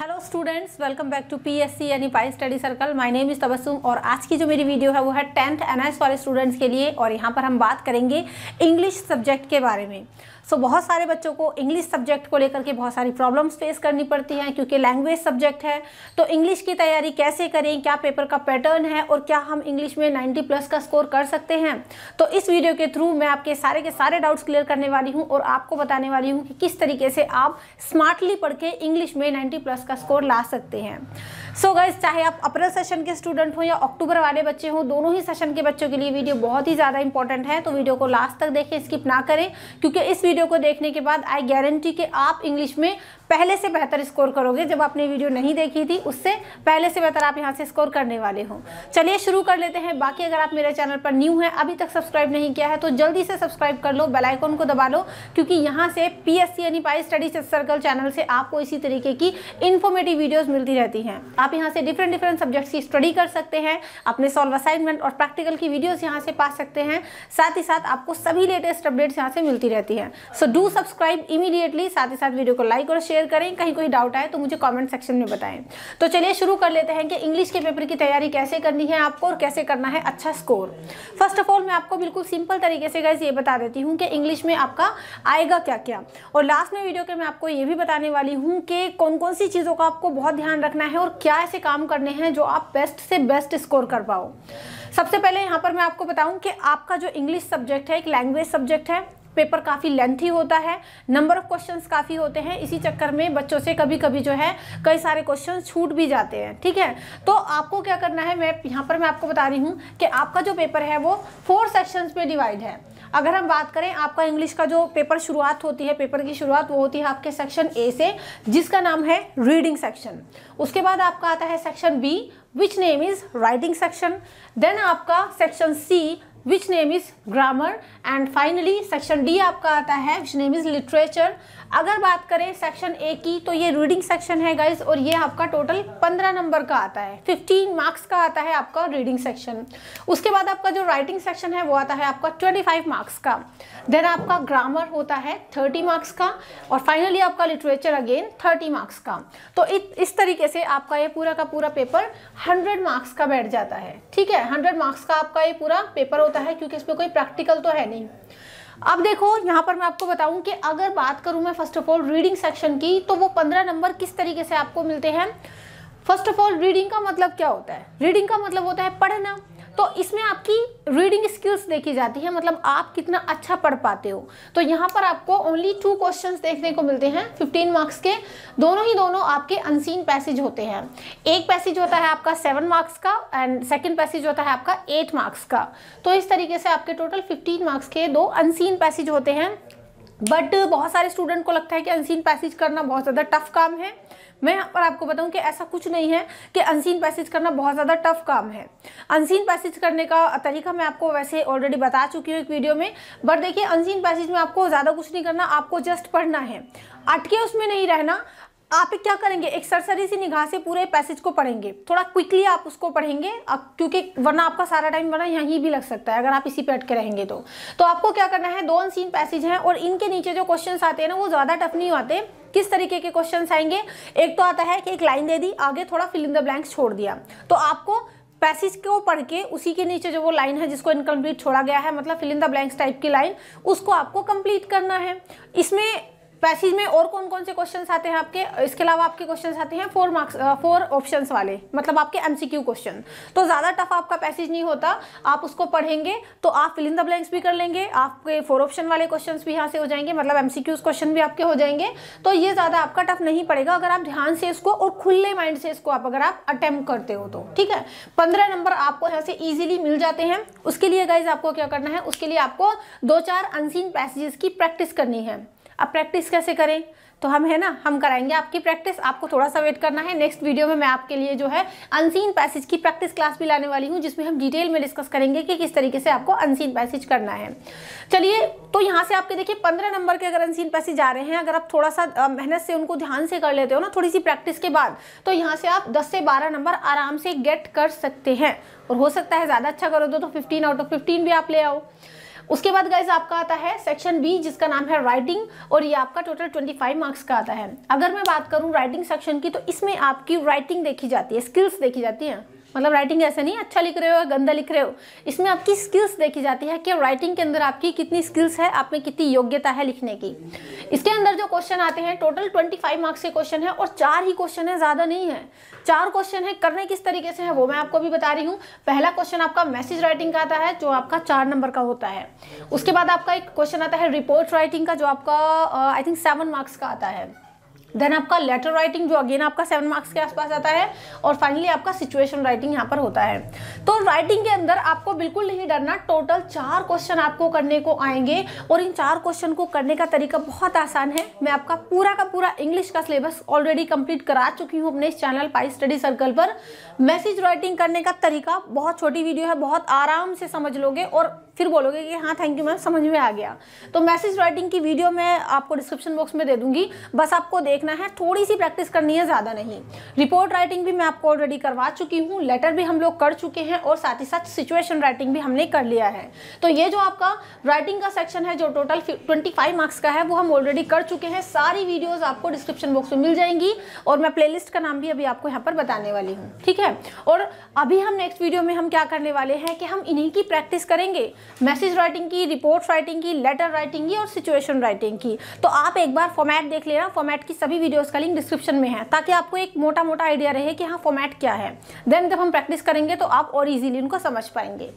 hello students welcome back to PSC यानी Pi study circle my name is Tabassum और आज की जो मेरी वीडियो है वो है टेंथ एनएस वाले स्टूडेंट्स के लिए और यहाँ पर हम बात करेंगे इंग्लिश सब्जेक्ट के बारे में सो so, बहुत सारे बच्चों को इंग्लिश सब्जेक्ट को लेकर के बहुत सारी प्रॉब्लम्स फेस करनी पड़ती हैं क्योंकि लैंग्वेज सब्जेक्ट है तो इंग्लिश की तैयारी कैसे करें क्या पेपर का पैटर्न है और क्या हम इंग्लिश में 90 प्लस का स्कोर कर सकते हैं तो इस वीडियो के थ्रू मैं आपके सारे के सारे डाउट्स क्लियर करने वाली हूँ और आपको बताने वाली हूँ कि किस तरीके से आप स्मार्टली पढ़ के इंग्लिश में नाइन्टी प्लस का स्कोर ला सकते हैं सो so गैस चाहे आप अप्रैल सेशन के स्टूडेंट हो या अक्टूबर वाले बच्चे हो दोनों ही सेशन के बच्चों के लिए वीडियो बहुत ही ज़्यादा इंपॉर्टेंट है तो वीडियो को लास्ट तक देखें स्किप ना करें क्योंकि इस वीडियो को देखने के बाद आई गारंटी कि आप इंग्लिश में पहले से बेहतर स्कोर करोगे जब आपने वीडियो नहीं देखी थी उससे पहले से बेहतर आप यहाँ से स्कोर करने वाले हो चलिए शुरू कर लेते हैं बाकी अगर आप मेरे चैनल पर न्यू हैं अभी तक सब्सक्राइब नहीं किया है तो जल्दी से सब्सक्राइब कर लो बेल को दबा लो क्योंकि यहाँ से पीएससी यानी पाई स्टडी सर्कल चैनल से आपको इसी तरीके की इन इन्फॉर्मेटिव वीडियोस मिलती रहती हैं आप यहाँ से डिफरेंट डिफरेंट सब्जेक्ट्स की स्टडी कर सकते हैं अपने सॉल्व असाइनमेंट और प्रैक्टिकल की वीडियोस यहाँ से पा सकते हैं साथ ही साथ आपको सभी लेटेस्ट अपडेट्स यहाँ से मिलती रहती हैं सो डू सब्सक्राइब इमीडिएटली साथ ही साथ वीडियो को लाइक और शेयर करें कहीं कोई डाउट आए तो मुझे कॉमेंट सेक्शन में बताएं तो चलिए शुरू कर लेते हैं कि इंग्लिश के पेपर की तैयारी कैसे करनी है आपको और कैसे करना है अच्छा स्कोर फर्स्ट ऑफ ऑल मैं आपको बिल्कुल सिंपल तरीके से गैस ये बता देती हूँ कि इंग्लिश में आपका आएगा क्या क्या और लास्ट में वीडियो के मैं आपको ये भी बताने वाली हूँ कि कौन कौन सी चीज़ों चीज़ों का आपको बहुत ध्यान रखना है और क्या ऐसे काम करने हैं जो आप बेस्ट से बेस्ट स्कोर कर पाओ सबसे पहले यहाँ पर मैं आपको बताऊँ कि आपका जो इंग्लिश सब्जेक्ट है एक लैंग्वेज सब्जेक्ट है पेपर काफ़ी लेंथी होता है नंबर ऑफ क्वेश्चंस काफ़ी होते हैं इसी चक्कर में बच्चों से कभी कभी जो है कई सारे क्वेश्चंस छूट भी जाते हैं ठीक है तो आपको क्या करना है मैं यहाँ पर मैं आपको बता रही हूँ कि आपका जो पेपर है वो फोर सेक्शंस में डिवाइड है अगर हम बात करें आपका इंग्लिश का जो पेपर शुरुआत होती है पेपर की शुरुआत वो होती है आपके सेक्शन ए से जिसका नाम है रीडिंग सेक्शन उसके बाद आपका आता है section B which name is writing section then आपका section C which name is grammar and finally section D आपका आता है विच नेम इज़ लिटरेचर अगर बात करें सेक्शन ए की तो ये रीडिंग सेक्शन है गाइज और ये आपका टोटल पंद्रह नंबर का आता है फिफ्टीन मार्क्स का आता है आपका रीडिंग सेक्शन उसके बाद आपका जो राइटिंग सेक्शन है वो आता है आपका ट्वेंटी फाइव मार्क्स का देन आपका ग्रामर होता है थर्टी मार्क्स का और फाइनली आपका लिटरेचर अगेन थर्टी मार्क्स का तो इस तरीके से आपका ये पूरा का पूरा पेपर हंड्रेड मार्क्स का बैठ जाता है ठीक है हंड्रेड मार्क्स का आपका ये पूरा पेपर होता है क्योंकि इसमें कोई प्रैक्टिकल तो है नहीं अब देखो यहाँ पर मैं आपको बताऊं कि अगर बात करूं मैं first of all reading section की तो वो पंद्रह नंबर किस तरीके से आपको मिलते हैं फर्स्ट ऑफ ऑल रीडिंग का मतलब क्या होता है रीडिंग का मतलब होता है पढ़ना तो इसमें आपकी रीडिंग स्किल्स देखी जाती है मतलब आप कितना अच्छा पढ़ पाते हो तो यहाँ पर आपको ओनली टू क्वेश्चन देखने को मिलते हैं फिफ्टीन मार्क्स के दोनों ही दोनों आपके अनसीन पैसेज होते हैं एक पैसेज होता है आपका सेवन मार्क्स का एंड सेकेंड पैसेज होता है आपका एट मार्क्स का तो इस तरीके से आपके टोटल फिफ्टीन मार्क्स के दो अनसीन पैसेज होते हैं बट बहुत सारे स्टूडेंट को लगता है कि अनसीन पैसेज करना बहुत ज़्यादा टफ काम है मैं यहाँ पर आपको बताऊँ कि ऐसा कुछ नहीं है कि अनसीन पैसेज करना बहुत ज़्यादा टफ काम है अनसीन पैसेज करने का तरीका मैं आपको वैसे ऑलरेडी बता चुकी हूँ एक वीडियो में बट देखिए अनसीन पैसेज में आपको ज़्यादा कुछ नहीं करना आपको जस्ट पढ़ना है अटके उसमें नहीं रहना आप क्या करेंगे एक सरसरी सी निगाह से पूरे पैसेज को पढ़ेंगे थोड़ा क्विकली आप उसको पढ़ेंगे क्योंकि वरना आपका सारा टाइम वरना यहीं भी लग सकता है अगर आप इसी पे अटके रहेंगे तो तो आपको क्या करना है दो अनसीन पैसेज हैं और इनके नीचे जो क्वेश्चन आते हैं ना वो ज़्यादा टफ नहीं आते किस तरीके के क्वेश्चन आएंगे एक तो आता है कि एक लाइन दे दी आगे थोड़ा फिल इन द ब्लैंक्स छोड़ दिया तो आपको पैसेज को पढ़ के उसी के नीचे जो वो लाइन है जिसको इनकम्प्लीट छोड़ा गया है मतलब fill in the blanks type की लाइन उसको आपको कंप्लीट करना है इसमें पैसेज में और कौन कौन से क्वेश्चन आते हैं आपके इसके अलावा आपके क्वेश्चन आते हैं फोर मार्क्स फोर ऑप्शन वाले मतलब आपके एमसीक्यू क्वेश्चन तो ज़्यादा टफ आपका पैसेज नहीं होता आप उसको पढ़ेंगे तो आप फिलिंग द ब्लैंक्स भी कर लेंगे आपके फोर ऑप्शन वाले क्वेश्चन भी यहाँ से हो जाएंगे मतलब एम क्वेश्चन भी आपके हो जाएंगे तो ये ज़्यादा आपका टफ नहीं पड़ेगा अगर आप ध्यान से इसको और खुले माइंड से इसको आप अगर आप अटेम्प्ट करते हो तो ठीक है पंद्रह नंबर आपको यहाँ से ईजिली मिल जाते हैं उसके लिए गाइज आपको क्या करना है उसके लिए आपको दो चार अनसीन पैसेजेस की प्रैक्टिस करनी है अब प्रैक्टिस कैसे करें तो हम है ना हम कराएंगे आपकी प्रैक्टिस आपको थोड़ा सा वेट करना है नेक्स्ट वीडियो में मैं आपके लिए जो है अनसीन पैसेज की प्रैक्टिस क्लास भी लाने वाली हूँ जिसमें हम डिटेल में डिस्कस करेंगे कि किस तरीके से आपको अनसीन पैसेज करना है चलिए तो यहाँ से आपके देखिए पंद्रह नंबर के अगर अनसीन पैसेज आ रहे हैं अगर आप थोड़ा सा मेहनत से उनको ध्यान से कर लेते हो ना थोड़ी सी प्रैक्टिस के बाद तो यहाँ से आप दस से बारह नंबर आराम से गेट कर सकते हैं और हो सकता है ज़्यादा अच्छा करो तो फिफ्टीन आउट ऑफ फिफ्टीन भी आप ले आओ उसके बाद गाइज आपका आता है सेक्शन बी जिसका नाम है राइटिंग और ये आपका टोटल 25 मार्क्स का आता है अगर मैं बात करूँ राइटिंग सेक्शन की तो इसमें आपकी राइटिंग देखी जाती है स्किल्स देखी जाती है मतलब राइटिंग ऐसे नहीं अच्छा लिख रहे हो या गंदा लिख रहे हो इसमें आपकी स्किल्स देखी जाती है कि राइटिंग के अंदर आपकी कितनी स्किल्स है आप में कितनी योग्यता है लिखने की इसके अंदर जो क्वेश्चन आते हैं टोटल ट्वेंटी फाइव मार्क्स के क्वेश्चन है और चार ही क्वेश्चन है ज़्यादा नहीं है चार क्वेश्चन है करने किस तरीके से है वो मैं आपको भी बता रही हूँ पहला क्वेश्चन आपका मैसेज राइटिंग का आता है जो आपका चार नंबर का होता है उसके बाद आपका एक क्वेश्चन आता है रिपोर्ट राइटिंग का जो आपका आई थिंक सेवन मार्क्स का आता है देन आपका लेटर राइटिंग जो अगेन आपका सेवन मार्क्स के आसपास आता है और फाइनली आपका सिचुएशन राइटिंग यहाँ पर होता है तो राइटिंग के अंदर आपको बिल्कुल नहीं डरना टोटल चार क्वेश्चन आपको करने को आएंगे और इन चार क्वेश्चन को करने का तरीका बहुत आसान है मैं आपका पूरा का पूरा इंग्लिश का सिलेबस ऑलरेडी कंप्लीट करा चुकी हूँ अपने इस चैनल पाई स्टडी सर्कल पर मैसेज राइटिंग करने का तरीका बहुत छोटी वीडियो है बहुत आराम से समझ लोगे और फिर बोलोगे कि हाँ थैंक यू मैम समझ में आ गया तो मैसेज राइटिंग की वीडियो मैं आपको डिस्क्रिप्शन बॉक्स में दे दूंगी बस आपको देखना है थोड़ी सी प्रैक्टिस करनी है ज़्यादा नहीं रिपोर्ट राइटिंग भी मैं आपको ऑलरेडी करवा चुकी हूँ लेटर भी हम लोग कर चुके हैं और साथ ही साथ सिचुएशन राइटिंग भी हमने कर लिया है तो ये जो आपका राइटिंग का सेक्शन है जो टोटल ट्वेंटी मार्क्स का है वो हम ऑलरेडी कर चुके हैं सारी वीडियोज़ आपको डिस्क्रिप्शन बॉक्स में मिल जाएंगी और मैं प्ले का नाम भी अभी आपको यहाँ पर बताने वाली हूँ ठीक है और अभी हम नेक्स्ट वीडियो में हम क्या करने वाले हैं कि हम इन्हीं की प्रैक्टिस करेंगे मैसेज राइटिंग की रिपोर्ट राइटिंग की लेटर राइटिंग की और सिचुएशन राइटिंग की तो आप एक बार फॉर्मेट देख लेना फॉर्मेट की सभी वीडियोस का लिंक डिस्क्रिप्शन में है ताकि आपको एक मोटा मोटा आइडिया रहे कि हाँ फॉर्मेट क्या है देन जब हम प्रैक्टिस करेंगे तो आप और इजीली उनको समझ पाएंगे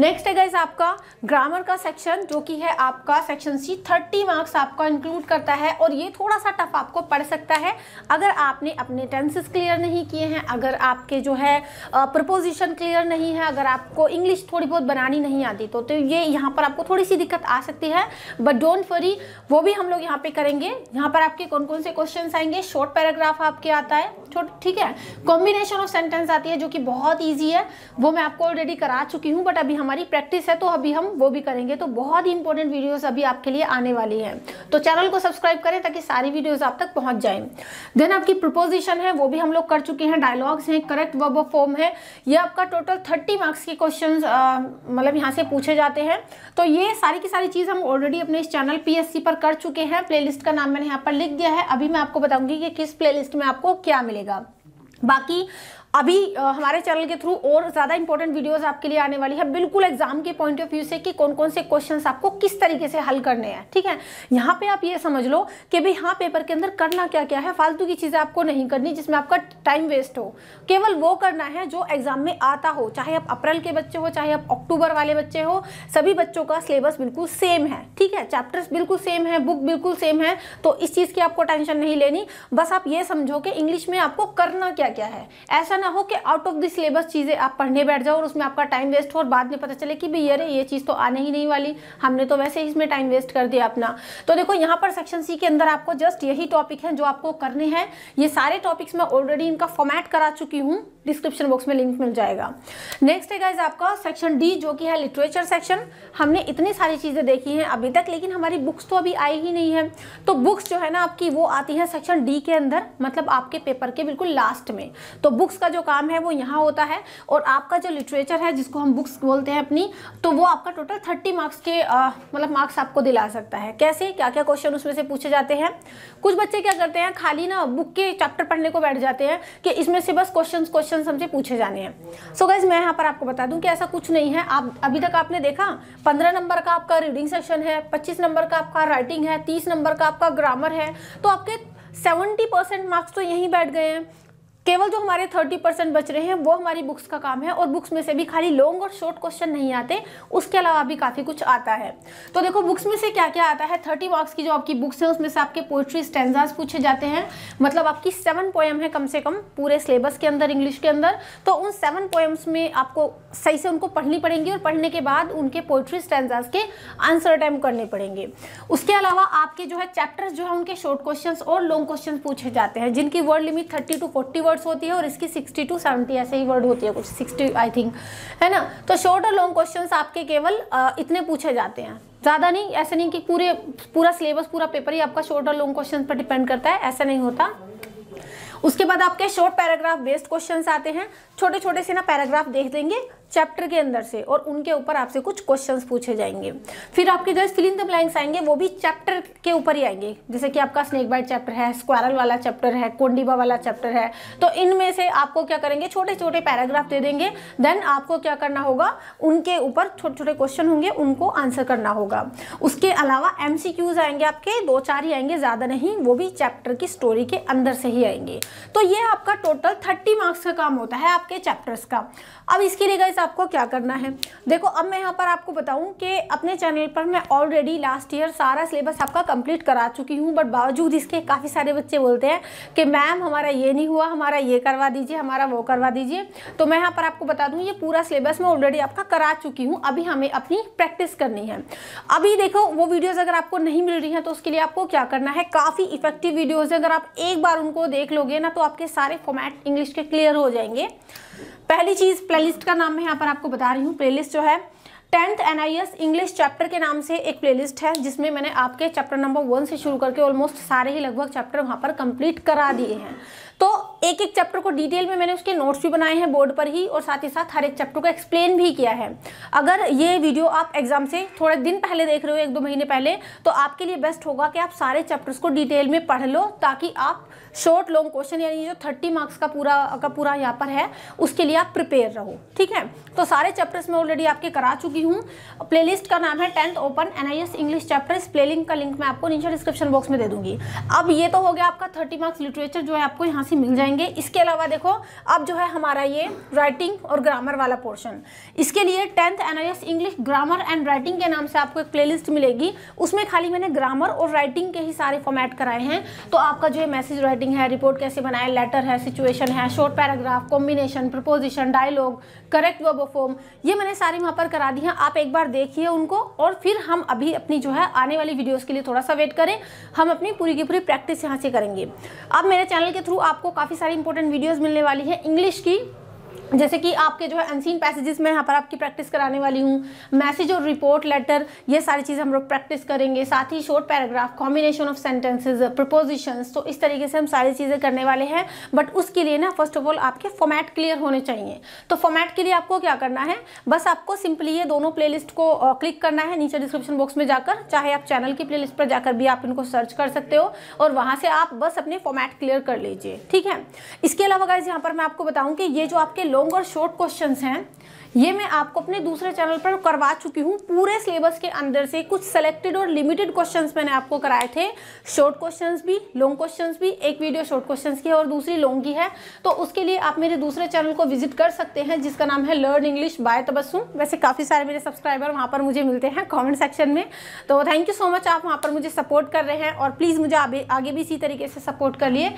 नेक्स्ट है गैस आपका ग्रामर का सेक्शन जो कि है आपका सेक्शन सी थर्टी मार्क्स आपका इंक्लूड करता है और ये थोड़ा सा टफ आपको पढ़ सकता है अगर आपने अपने टेंसेस क्लियर नहीं किए हैं अगर आपके जो है प्रपोजिशन क्लियर नहीं है अगर आपको इंग्लिश थोड़ी बहुत बनानी नहीं आती तो होते हो ये यहाँ पर आपको थोड़ी सी दिक्कत आ सकती है बट डोंट वरी वो भी हम लोग यहाँ पे करेंगे यहाँ पर आपके कौन कौन से क्वेश्चन आएंगे शॉर्ट पैराग्राफ आपके आता है छोट ठीक है कॉम्बिनेशन ऑफ सेंटेंस आती है जो कि बहुत ईजी है वो मैं आपको ऑलरेडी करा चुकी हूँ बट अभी हमारी प्रैक्टिस है तो अभी हम वो भी करेंगे तो बहुत ही इंपॉर्टेंट वीडियोज़ अभी आपके लिए आने वाली है तो चैनल को सब्सक्राइब करें ताकि सारी वीडियोज़ आप तक पहुँच जाए देन आपकी प्रपोजिशन है वो भी हम लोग कर चुके हैं डायलॉग्स हैं करेक्ट वर्ब ऑफ फॉर्म है ये आपका टोटल थर्टी मार्क्स के क्वेश्चन मतलब यहाँ से पूछे पूछे जाते हैं तो ये सारी की सारी चीज़ हम ऑलरेडी अपने इस चैनल पीएससी पर कर चुके हैं प्लेलिस्ट का नाम मैंने यहाँ पर लिख दिया है अभी मैं आपको बताऊंगी कि किस प्लेलिस्ट में आपको क्या मिलेगा बाकी अभी हमारे चैनल के थ्रू और ज़्यादा इंपॉर्टेंट वीडियोस आपके लिए आने वाली है बिल्कुल एग्जाम के पॉइंट ऑफ व्यू से कि कौन कौन से क्वेश्चंस आपको किस तरीके से हल करने हैं ठीक है यहाँ पे आप ये समझ लो कि भाई हाँ पेपर के अंदर करना क्या क्या है फालतू की चीज़ें आपको नहीं करनी जिसमें आपका टाइम वेस्ट हो केवल वो करना है जो एग्ज़ाम में आता हो चाहे आप अप्रैल के बच्चे हो चाहे आप अक्टूबर वाले बच्चे हो सभी बच्चों का सिलेबस बिल्कुल सेम है ठीक है चैप्टर्स बिल्कुल सेम है बुक बिल्कुल सेम है तो इस चीज़ की आपको टेंशन नहीं लेनी बस आप ये समझो कि इंग्लिश में आपको करना क्या क्या है ऐसा ना हो कि आउट ऑफ द सिलेबस चीज़ें आप पढ़ने बैठ जाओ और उसमें आपका टाइम वेस्ट हो और बाद में पता चले कि भाई अरे ये चीज़ तो आने ही नहीं वाली हमने तो वैसे ही इसमें टाइम वेस्ट कर दिया अपना तो देखो यहाँ पर सेक्शन सी के अंदर आपको जस्ट यही टॉपिक हैं जो आपको करने हैं ये सारे टॉपिक्स मैं ऑलरेडी इनका फॉर्मेट करा चुकी हूँ डिस्क्रिप्शन बॉक्स में लिंक मिल जाएगा नेक्स्ट है आपका सेक्शन डी जो कि है लिटरेचर सेक्शन हमने इतनी सारी चीज़ें देखी हैं अभी तक लेकिन हमारी बुक्स तो अभी आई ही नहीं है तो बुक्स जो है ना आपकी वो आती है सेक्शन डी के अंदर मतलब आपके पेपर के बिल्कुल लास्ट में तो बुक्स का का जो काम है वो यहाँ होता है और आपका जो लिटरेचर है जिसको हम बुक्स बोलते हैं अपनी तो वो आपका टोटल थर्टी मार्क्स के मतलब मार्क्स आपको दिला सकता है कैसे क्या क्या क्वेश्चन उसमें से पूछे जाते हैं कुछ बच्चे क्या करते हैं खाली ना बुक के चैप्टर पढ़ने को बैठ जाते हैं कि इसमें से बस क्वेश्चन क्वेश्चन हमसे पूछे जाने हैं सो गाइज मैं यहाँ पर आपको बता दूँ कि ऐसा कुछ नहीं है आप अभी तक आपने देखा पंद्रह नंबर का आपका रीडिंग सेशन है पच्चीस नंबर का आपका राइटिंग है तीस नंबर का आपका ग्रामर है तो आपके 70% मार्क्स तो यहीं बैठ गए हैं केवल जो हमारे थर्टी परसेंट बच रहे हैं वो हमारी बुक्स का काम है और बुक्स में से भी खाली लॉन्ग और शॉर्ट क्वेश्चन नहीं आते उसके अलावा भी काफ़ी कुछ आता है तो देखो बुक्स में से क्या क्या आता है थर्टी मार्क्स की जो आपकी बुक्स हैं उसमें से आपके पोइट्री स्टेंजाज पूछे जाते हैं मतलब आपकी सेवन पोएम है कम से कम पूरे सिलेबस के अंदर इंग्लिश के अंदर तो उन सेवन पोएम्स में आपको सही से उनको पढ़नी पड़ेंगी और पढ़ने के बाद उनके पोइट्री स्टेंजाज के आंसर अटैम्प करने पड़ेंगे उसके अलावा आपके जो है चैप्टर्स जो है उनके शॉर्ट क्वेश्चन और लॉन्ग क्वेश्चन पूछे जाते हैं जिनकी word limit thirty to forty words होती है और इसकी सिक्सटी टू सेवेंटी ऐसे ही वर्ड होती है कुछ सिक्सटी आई थिंक है ना तो शॉर्ट और लॉन्ग क्वेश्चन आपके केवल इतने पूछे जाते हैं ज़्यादा नहीं ऐसे नहीं कि पूरे पूरा सिलेबस पूरा पेपर ही आपका शॉर्ट और लॉन्ग क्वेश्चन पर डिपेंड करता है ऐसा नहीं होता उसके बाद आपके शॉर्ट पैराग्राफ बेस्ड क्वेश्चंस आते हैं छोटे छोटे से ना पैराग्राफ देख देंगे चैप्टर के अंदर से और उनके ऊपर आपसे कुछ क्वेश्चन पूछे जाएंगे फिर आपके जो फिलिंग द ब्लैंक्स आएंगे वो भी चैप्टर के ऊपर ही आएंगे जैसे कि आपका स्नेक बाइट चैप्टर है स्क्वायरल वाला चैप्टर है कोंडिबा वाला चैप्टर है तो इनमें से आपको क्या करेंगे छोटे छोटे पैराग्राफ दे देंगे देन आपको क्या करना होगा उनके ऊपर छोटे छोटे क्वेश्चन होंगे उनको आंसर करना होगा उसके अलावा एम आएंगे आपके दो चार ही आएंगे ज़्यादा नहीं वो भी चैप्टर की स्टोरी के अंदर से ही आएंगे तो ये आपका टोटल थर्टी मार्क्स का काम होता है आपके चैप्टर्स का अब इसके लिए गए आपको क्या करना है देखो अब मैं यहाँ पर आपको बताऊँ कि अपने चैनल पर मैं ऑलरेडी लास्ट ईयर सारा सिलेबस आपका कंप्लीट करा चुकी हूँ बट बावजूद इसके काफ़ी सारे बच्चे बोलते हैं कि मैम हमारा ये नहीं हुआ हमारा ये करवा दीजिए हमारा वो करवा दीजिए तो मैं यहाँ पर आपको बता दूँ ये पूरा सिलेबस मैं ऑलरेडी आपका करा चुकी हूँ अभी हमें अपनी प्रैक्टिस करनी है अभी देखो वो वीडियोज़ अगर आपको नहीं मिल रही हैं तो उसके लिए आपको क्या करना है काफ़ी इफेक्टिव वीडियोज़ अगर आप एक बार उनको देख लोगे ना तो आपके सारे फॉर्मेट इंग्लिश के क्लियर हो जाएंगे पहली चीज़ प्लेलिस्ट का नाम मैं यहाँ पर आपको बता रही हूँ प्लेलिस्ट जो है tenth N I S English chapter के नाम से एक प्लेलिस्ट है जिसमें मैंने आपके चैप्टर नंबर वन से शुरू करके ऑलमोस्ट सारे ही लगभग चैप्टर वहाँ पर कंप्लीट करा दिए हैं तो एक एक चैप्टर को डिटेल में मैंने उसके नोट्स भी बनाए हैं बोर्ड पर ही और साथ ही साथ हर एक चैप्टर को एक्सप्लेन भी किया है अगर ये वीडियो आप एग्जाम से थोड़े दिन पहले देख रहे हो एक दो महीने पहले तो आपके लिए बेस्ट होगा कि आप सारे चैप्टर्स को डिटेल में पढ़ लो ताकि आप शॉर्ट लॉन्ग क्वेश्चन यानी जो थर्टी मार्क्स का पूरा का पूरा यहाँ पर है उसके लिए आप प्रिपेयर रहो ठीक है तो सारे चैप्टर्स मैं ऑलरेडी आपके करा चुकी हूँ प्ले का नाम है tenth open NIS English chapter इस प्ले लिंक का लिंक मैं आपको नीचे डिस्क्रिप्शन बॉक्स में दे दूंगी अब ये तो हो गया आपका थर्टी मार्क्स लिटरेचर जो है आपको यहाँ से मिल जाएंगे इसके अलावा देखो अब जो है हमारा ये राइटिंग और ग्रामर वाला पोर्शन इसके लिए tenth N English grammar and writing के नाम से आपको एक लिस्ट मिलेगी उसमें खाली मैंने ग्रामर और राइटिंग के ही सारे फॉर्मेट कराए हैं तो आपका जो है मैसेज राइटिंग है रिपोर्ट कैसे बनाए लेटर है सिचुएशन है short paragraph combination preposition dialogue correct verb form ये मैंने सारी वहाँ पर करा दी हैं आप एक बार देखिए उनको और फिर हम अभी अपनी जो है आने वाली वीडियोज़ के लिए थोड़ा सा वेट करें हम अपनी पूरी की पूरी प्रैक्टिस यहाँ से करेंगे अब मेरे चैनल के थ्रू आप आपको काफ़ी सारी इंपॉर्टेंट वीडियोस मिलने वाली है इंग्लिश की जैसे कि आपके जो है अनसीन पैसेजेस में यहाँ पर आपकी प्रैक्टिस कराने वाली हूँ मैसेज और रिपोर्ट लेटर ये सारी चीज़ें हम लोग प्रैक्टिस करेंगे साथ ही short paragraph combination of sentences prepositions तो इस तरीके से हम सारी चीज़ें करने वाले हैं बट उसके लिए ना फर्स्ट ऑफ ऑल आपके फॉर्मेट क्लियर होने चाहिए तो फॉर्मेट के लिए आपको क्या करना है बस आपको सिंपली ये दोनों प्ले को क्लिक करना है नीचे डिस्क्रिप्शन बॉक्स में जाकर चाहे आप चैनल की प्ले पर जाकर भी आप इनको सर्च कर सकते हो और वहाँ से आप बस अपने फॉर्मेट क्लियर कर लीजिए ठीक है इसके अलावा गाइज यहाँ पर मैं आपको बताऊँ कि ये जो आपके लॉन्ग और शॉर्ट क्वेश्चन हैं ये मैं आपको अपने दूसरे चैनल पर करवा चुकी हूँ पूरे सिलेबस के अंदर से कुछ सेलेक्टेड और लिमिटेड क्वेश्चंस मैंने आपको कराए थे शॉर्ट क्वेश्चंस भी लॉन्ग क्वेश्चंस भी एक वीडियो शॉर्ट क्वेश्चंस की है और दूसरी लॉन्ग की है तो उसके लिए आप मेरे दूसरे चैनल को विजिट कर सकते हैं जिसका नाम है लर्न इंग्लिश बाय तबस्सुम वैसे काफ़ी सारे मेरे सब्सक्राइबर वहाँ पर मुझे मिलते हैं कॉमेंट सेक्शन में तो थैंक यू सो मच आप वहाँ पर मुझे सपोर्ट कर रहे हैं और प्लीज़ मुझे आगे भी इसी तरीके से सपोर्ट कर लिए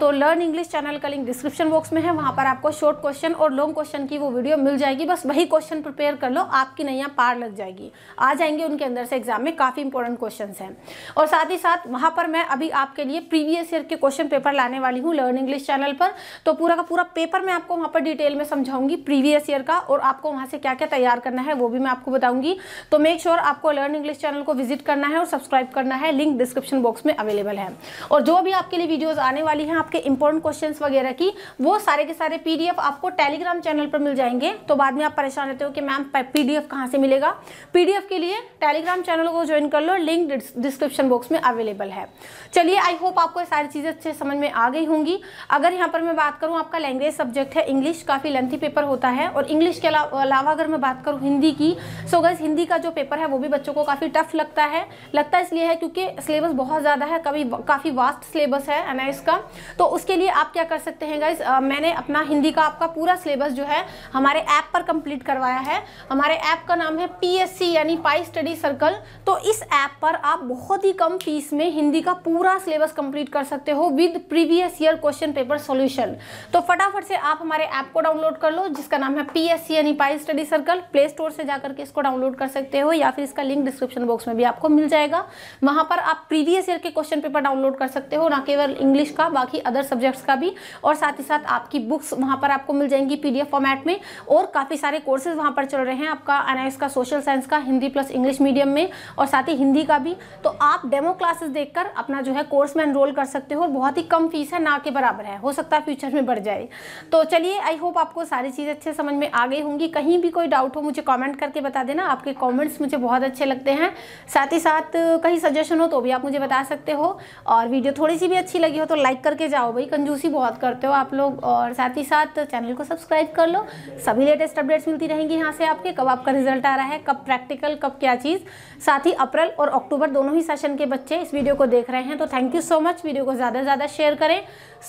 तो लर्न इंग्लिश चैनल का लिंक डिस्क्रिप्शन बॉक्स में है वहाँ पर आपको शॉर्ट क्वेश्चन और लॉन्ग क्वेश्चन की वो वीडियो मिल जाएगी जाएगी बस वही क्वेश्चन प्रिपेयर कर लो आपकी नैया पार लग जाएगी आ जाएंगे उनके अंदर से एग्जाम में काफ़ी इंपॉर्टेंट क्वेश्चन हैं और साथ ही साथ वहाँ पर मैं अभी आपके लिए प्रीवियस ईयर के क्वेश्चन पेपर लाने वाली हूँ लर्न इंग्लिश चैनल पर तो पूरा का पूरा पेपर मैं आपको वहाँ पर डिटेल में समझाऊंगी प्रीवियस ईयर का और आपको वहाँ से क्या क्या तैयार करना है वो भी मैं आपको बताऊंगी तो मेक श्योर sure आपको लर्न इंग्लिश चैनल को विजिट करना है और सब्सक्राइब करना है लिंक डिस्क्रिप्शन बॉक्स में अवेलेबल है और जो भी आपके लिए वीडियोज आने वाली हैं आपके इंपॉर्टेंट क्वेश्चन वगैरह की वो सारे के सारे पी आपको टेलीग्राम चैनल पर मिल जाएंगे तो बार बाद में आप परेशान रहते हो कि मैम पी डी से मिलेगा पी के लिए टेलीग्राम चैनल को ज्वाइन कर लो लिंक डिस्क्रिप्शन बॉक्स में अवेलेबल है चलिए आई होप आपको सारी चीज़ें अच्छे समझ में आ गई होंगी अगर यहाँ पर मैं बात करूँ आपका लैंग्वेज सब्जेक्ट है इंग्लिश काफ़ी लेंथी पेपर होता है और इंग्लिश के अलावा अगर मैं बात करूँ हिंदी की सो गज़ हिंदी का जो पेपर है वो भी बच्चों को काफ़ी टफ लगता है लगता इसलिए है क्योंकि सिलेबस बहुत ज़्यादा है कभी काफ़ी वास्ट सिलेबस है एन का तो उसके लिए आप क्या कर सकते हैं गाइज मैंने अपना हिंदी का आपका पूरा सिलेबस जो है हमारे ऐप पर पर कंप्लीट करवाया है हमारे ऐप का नाम है पीएससी यानी पाई स्टडी सर्कल तो इस ऐप पर आप बहुत ही कम फीस में हिंदी का पूरा सिलेबस कंप्लीट कर सकते हो with previous year question paper solution तो फटाफट से आप हमारे ऐप को डाउनलोड कर लो जिसका नाम है पीएससी यानी Pi study circle play store से जाकर के इसको डाउनलोड कर सकते हो या फिर इसका लिंक डिस्क्रिप्शन बॉक्स में भी आपको मिल जाएगा वहां पर आप प्रीवियस ईयर के क्वेश्चन पेपर डाउनलोड कर सकते हो ना केवल इंग्लिश का बाकी अदर सब्जेक्ट्स का भी और साथ ही साथ आपकी बुक्स वहां पर आपको मिल जाएंगी पीडीएफ फॉर्मेट में और काफ़ी काफ़ी सारे कोर्सेज वहाँ पर चल रहे हैं आपका अनाइस का सोशल साइंस का हिंदी प्लस इंग्लिश मीडियम में और साथ ही हिंदी का भी तो आप डेमो क्लासेस देखकर अपना जो है कोर्स में एनरोल कर सकते हो और बहुत ही कम फीस है ना के बराबर है हो सकता है फ्यूचर में बढ़ जाए तो चलिए आई होप आपको सारी चीज़ अच्छे समझ में आ गई होंगी कहीं भी कोई डाउट हो मुझे कॉमेंट करके बता देना आपके कॉमेंट्स मुझे बहुत अच्छे लगते हैं साथ ही साथ कहीं सजेशन हो तो भी आप मुझे बता सकते हो और वीडियो थोड़ी सी भी अच्छी लगी हो तो लाइक करके जाओ भाई कंजूसी बहुत करते हो आप लोग और साथ ही साथ चैनल को सब्सक्राइब कर लो सभी लेटेस्ट अपडेट्स मिलती रहेंगी यहाँ से आपके कब आपका रिजल्ट आ रहा है कब प्रैक्टिकल कब क्या चीज़ साथ ही अप्रैल और अक्टूबर दोनों ही सेशन के बच्चे इस वीडियो को देख रहे हैं तो thank you so much video को ज़्यादा से ज़्यादा शेयर करें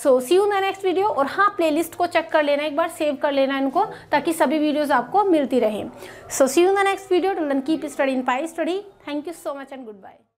so see you the next video और हाँ प्ले को चेक कर लेना एक बार सेव कर लेना इनको ताकि सभी वीडियोज़ आपको मिलती रहें so see you the next video till then keep studying Pi study thank you so much and good bye